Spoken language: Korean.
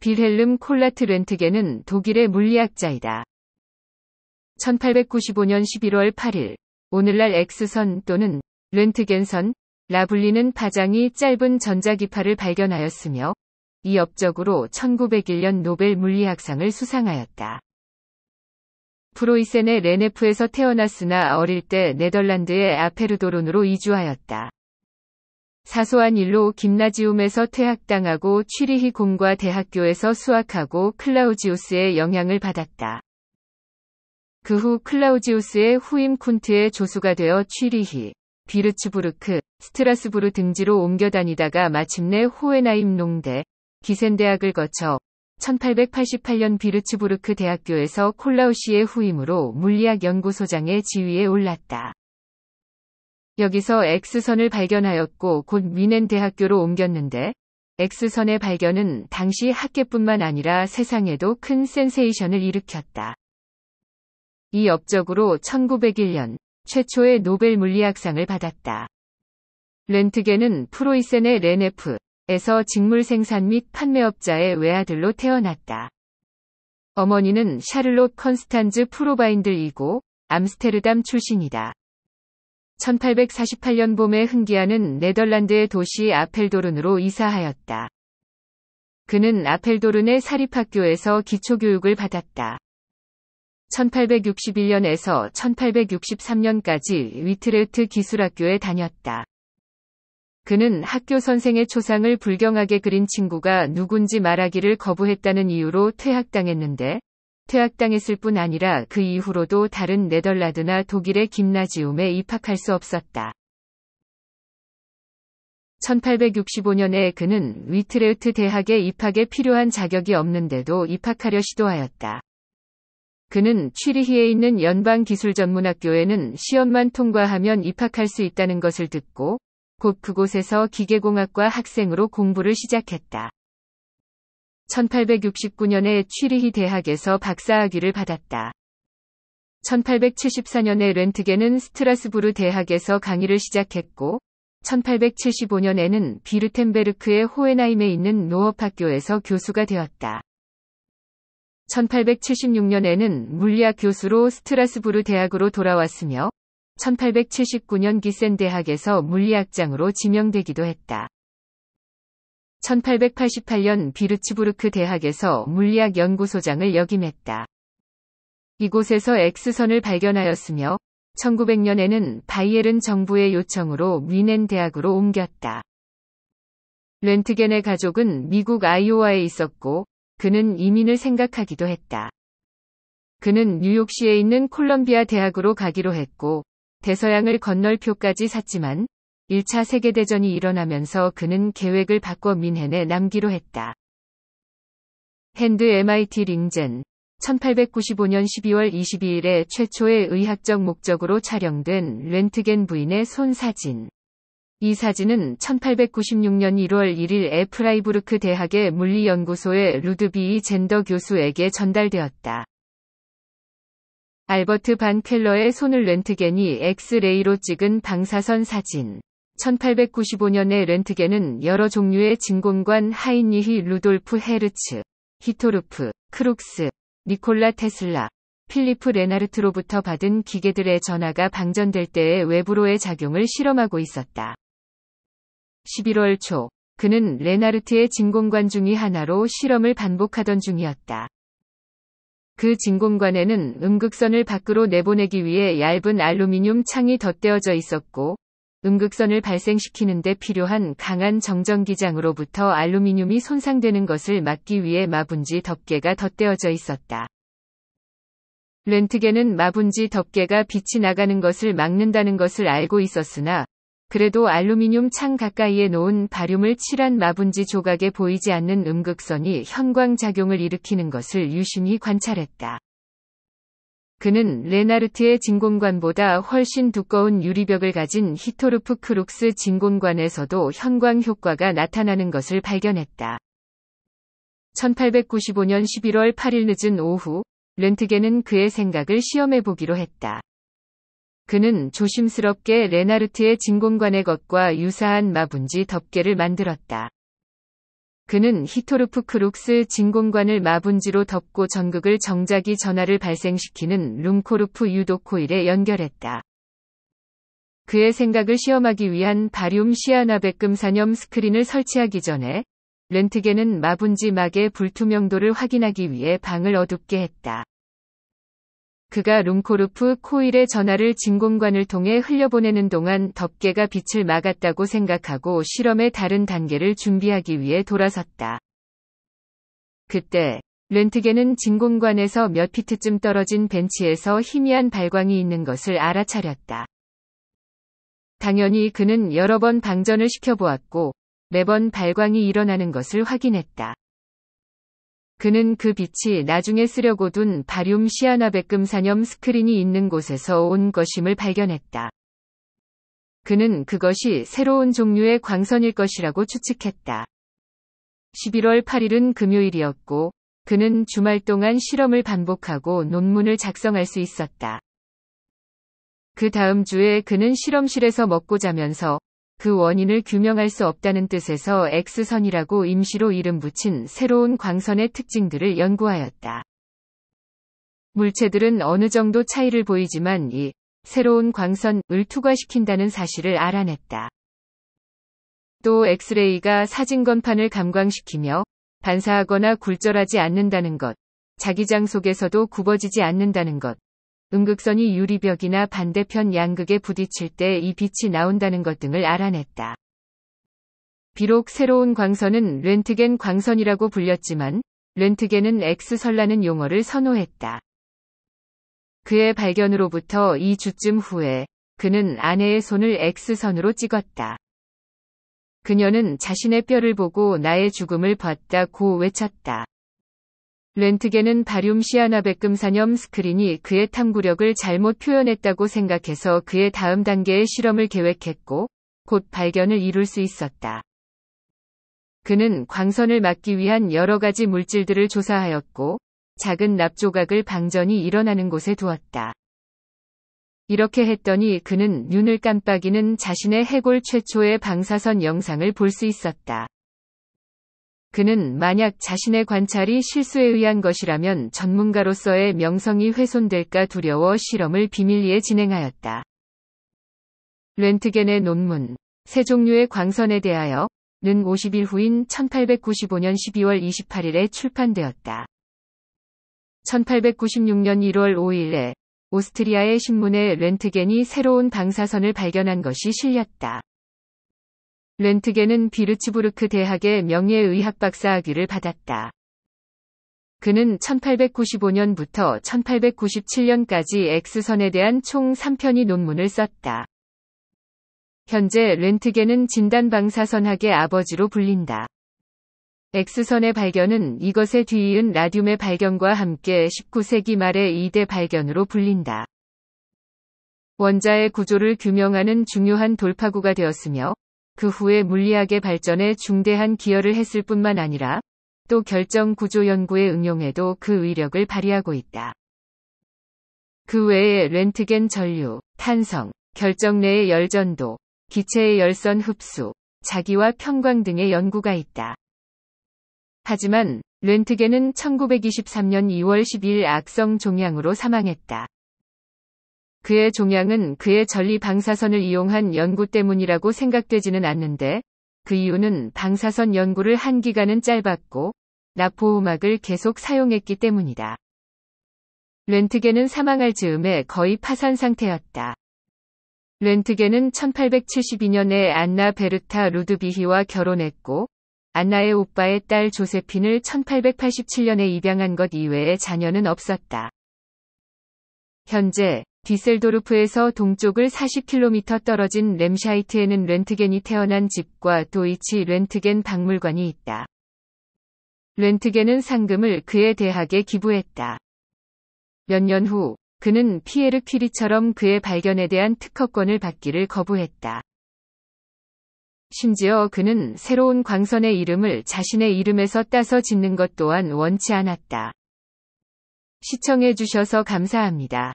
빌헬름 콜라트 렌트겐은 독일의 물리학자이다. 1895년 11월 8일, 오늘날 X선 또는 렌트겐선, 라 불리는 파장이 짧은 전자기파를 발견하였으며, 이 업적으로 1901년 노벨 물리학상을 수상하였다. 프로이센의 레네프에서 태어났으나 어릴 때 네덜란드의 아페르도론으로 이주하였다. 사소한 일로 김나지움에서 퇴학당하고 취리히 공과 대학교에서 수학하고 클라우지우스의 영향을 받았다. 그 후 클라우지우스의 후임 쿤트의 조수가 되어 취리히, 비르츠부르크, 스트라스부르 등지로 옮겨 다니다가 마침내 호에나임 농대, 기센대학을 거쳐 1888년 비르츠부르크 대학교에서 콜라우시의 후임으로 물리학 연구소장의 지위에 올랐다. 여기서 X선을 발견하였고 곧 미넨 대학교로 옮겼는데 X선의 발견은 당시 학계뿐만 아니라 세상에도 큰 센세이션을 일으켰다. 이 업적으로 1901년 최초의 노벨 물리학상을 받았다. 렌트겐은 프로이센의 레네프에서 직물 생산 및 판매업자의 외아들로 태어났다. 어머니는 샤를롯 컨스탄즈 프로바인들이고 암스테르담 출신이다. 1848년 봄에 흥기하는 네덜란드의 도시 아펠도른으로 이사하였다. 그는 아펠도른의 사립학교에서 기초교육을 받았다. 1861년에서 1863년까지 위트레트 기술학교에 다녔다. 그는 학교 선생의 초상을 불경하게 그린 친구가 누군지 말하기를 거부했다는 이유로 퇴학당했는데 퇴학당했을 뿐 아니라 그 이후로도 다른 네덜라드나 독일의 김나지움에 입학할 수 없었다. 1865년에 그는 위트레우트 대학에 입학에 필요한 자격이 없는데도 입학하려 시도하였다. 그는 취리히에 있는 연방기술전문학교에는 시험만 통과하면 입학할 수 있다는 것을 듣고 곧 그곳에서 기계공학과 학생으로 공부를 시작했다. 1869년에 취리히 대학에서 박사학위를 받았다. 1874년에 렌트게는 스트라스부르 대학에서 강의를 시작했고, 1875년에는 비르텐베르크의 호에나임에 있는 노업학교에서 교수가 되었다. 1876년에는 물리학 교수로 스트라스부르 대학으로 돌아왔으며 1879년 기센 대학에서 물리학장으로 지명되기도 했다. 1888년 비르츠부르크 대학에서 물리학 연구소장을 역임했다. 이곳에서 X선을 발견하였으며 1900년에는 바이에른 정부의 요청으로 위넨 대학으로 옮겼다. 렌트겐의 가족은 미국 아이오와에 있었고 그는 이민을 생각하기도 했다. 그는 뉴욕시에 있는 콜럼비아 대학으로 가기로 했고 대서양을 건널 표까지 샀지만 1차 세계대전이 일어나면서 그는 계획을 바꿔 민헨에 남기로 했다. 핸드 MIT 링젠 1895년 12월 22일에 최초의 의학적 목적으로 촬영된 렌트겐 부인의 손 사진. 이 사진은 1896년 1월 1일 에프라이부르크 대학의 물리연구소의 루드비 젠더 교수에게 전달되었다. 알버트 반 켈러의 손을 렌트겐이 엑스레이로 찍은 방사선 사진. 1895년에 렌트겐은 여러 종류의 진공관 하인니히 루돌프 헤르츠, 히토르프, 크룩스, 니콜라 테슬라, 필리프 레나르트로부터 받은 기계들의 전화가 방전될 때의 외부로의 작용을 실험하고 있었다. 11월 초, 그는 레나르트의 진공관 중의 하나로 실험을 반복하던 중이었다. 그 진공관에는 음극선을 밖으로 내보내기 위해 얇은 알루미늄 창이 덧대어져 있었고, 음극선을 발생시키는 데 필요한 강한 정전기장으로부터 알루미늄이 손상되는 것을 막기 위해 마분지 덮개가 덧대어져 있었다. 렌트겐은 마분지 덮개가 빛이 나가는 것을 막는다는 것을 알고 있었으나 그래도 알루미늄 창 가까이에 놓은 바륨을 칠한 마분지 조각에 보이지 않는 음극선이 현광작용을 일으키는 것을 유심히 관찰했다. 그는 레나르트의 진공관보다 훨씬 두꺼운 유리벽을 가진 히토르프 크룩스 진공관에서도 현광 효과가 나타나는 것을 발견했다. 1895년 11월 8일 늦은 오후, 렌트겐은 그의 생각을 시험해 보기로 했다. 그는 조심스럽게 레나르트의 진공관의 것과 유사한 마분지 덮개를 만들었다. 그는 히토르프 크룩스 진공관을 마분지로 덮고 전극을 정자기 전하를 발생시키는 룸코르프 유도 코일에 연결했다. 그의 생각을 시험하기 위한 바륨 시아나백금 산염 스크린을 설치하기 전에 렌트겐은 마분지 막의 불투명도를 확인하기 위해 방을 어둡게 했다. 그가 롱코르프 코일의 전화를 진공관을 통해 흘려보내는 동안 덮개가 빛을 막았다고 생각하고 실험의 다른 단계를 준비하기 위해 돌아섰다. 그때 렌트겐은 진공관에서 몇 피트쯤 떨어진 벤치에서 희미한 발광이 있는 것을 알아차렸다. 당연히 그는 여러 번 방전을 시켜보았고 매번 발광이 일어나는 것을 확인했다. 그는 그 빛이 나중에 쓰려고 둔 바륨 시아나백금 산염 스크린이 있는 곳에서 온 것임을 발견했다. 그는 그것이 새로운 종류의 광선일 것이라고 추측했다. 11월 8일은 금요일이었고, 그는 주말 동안 실험을 반복하고 논문을 작성할 수 있었다. 그 다음 주에 그는 실험실에서 먹고 자면서 그 원인을 규명할 수 없다는 뜻에서 X선이라고 임시로 이름 붙인 새로운 광선의 특징들을 연구하였다. 물체들은 어느 정도 차이를 보이지만 이 새로운 광선을 투과시킨다는 사실을 알아냈다. 또 엑스레이가 사진 건판을 감광시키며 반사하거나 굴절하지 않는다는 것, 자기장 속에서도 굽어지지 않는다는 것, 음극선이 유리벽이나 반대편 양극에 부딪힐 때 이 빛이 나온다는 것 등을 알아냈다. 비록 새로운 광선은 렌트겐 광선이라고 불렸지만 렌트겐은 X선라는 용어를 선호했다. 그의 발견으로부터 2주쯤 후에 그는 아내의 손을 X선으로 찍었다. 그녀는 자신의 뼈를 보고 나의 죽음을 봤다고 외쳤다. 렌트겐은 바륨 시아나백금산염 스크린이 그의 탐구력을 잘못 표현했다고 생각해서 그의 다음 단계의 실험을 계획했고 곧 발견을 이룰 수 있었다. 그는 광선을 막기 위한 여러 가지 물질들을 조사하였고 작은 납조각을 방전이 일어나는 곳에 두었다. 이렇게 했더니 그는 눈을 깜빡이는 자신의 해골 최초의 방사선 영상을 볼 수 있었다. 그는 만약 자신의 관찰이 실수에 의한 것이라면 전문가로서의 명성이 훼손될까 두려워 실험을 비밀리에 진행하였다. 렌트겐의 논문 세 종류의 광선에 대하여 는 50일 후인 1895년 12월 28일에 출판되었다. 1896년 1월 5일에 오스트리아의 신문에 렌트겐이 새로운 방사선을 발견한 것이 실렸다. 렌트겐은 비르츠부르크 대학의 명예의학 박사 학위를 받았다. 그는 1895년부터 1897년까지 X선에 대한 총 3편의 논문을 썼다. 현재 렌트겐은 진단방사선학의 아버지로 불린다. X선의 발견은 이것에 뒤이은 라듐의 발견과 함께 19세기 말의 2대 발견으로 불린다. 원자의 구조를 규명하는 중요한 돌파구가 되었으며 그 후에 물리학의 발전에 중대한 기여를 했을 뿐만 아니라 또 결정 구조 연구에응용해도그 의력을 발휘하고 있다. 그 외에 렌트겐 전류, 탄성, 결정 내의 열전도, 기체의 열선 흡수, 자기와 평광 등의 연구가 있다. 하지만 렌트겐은 1923년 2월 1 0일 악성 종양으로 사망했다. 그의 종양은 그의 전리 방사선을 이용한 연구 때문이라고 생각되지는 않는데 그 이유는 방사선 연구를 한 기간은 짧았고 나포음악을 계속 사용했기 때문이다. 렌트겐은 사망할 즈음에 거의 파산 상태였다. 렌트겐은 1872년에 안나 베르타 루드비히와 결혼했고 안나의 오빠의 딸 조세핀을 1887년에 입양한 것 이외에 자녀는 없었다. 현재 디셀도르프에서 동쪽을 40km 떨어진 렘샤이트에는 렌트겐이 태어난 집과 도이치 렌트겐 박물관이 있다. 렌트겐은 상금을 그의 대학에 기부했다. 몇 년 후, 그는 피에르 퀴리처럼 그의 발견에 대한 특허권을 받기를 거부했다. 심지어 그는 새로운 광선의 이름을 자신의 이름에서 따서 짓는 것 또한 원치 않았다. 시청해주셔서 감사합니다.